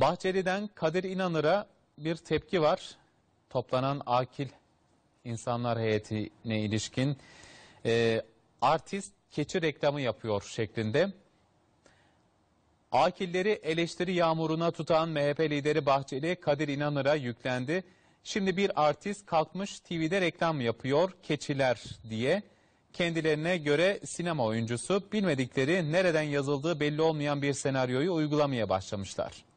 Bahçeli'den Kadir İnanır'a bir tepki var. Toplanan akil insanlar heyetine ilişkin e, artist keçi reklamı yapıyor şeklinde. Akilleri eleştiri yağmuruna tutan MHP lideri Bahçeli Kadir İnanır'a yüklendi. Şimdi bir artist kalkmış TV'de reklam yapıyor keçiler diye. Kendilerine göre sinema oyuncusu bilmedikleri nereden yazıldığı belli olmayan bir senaryoyu uygulamaya başlamışlar.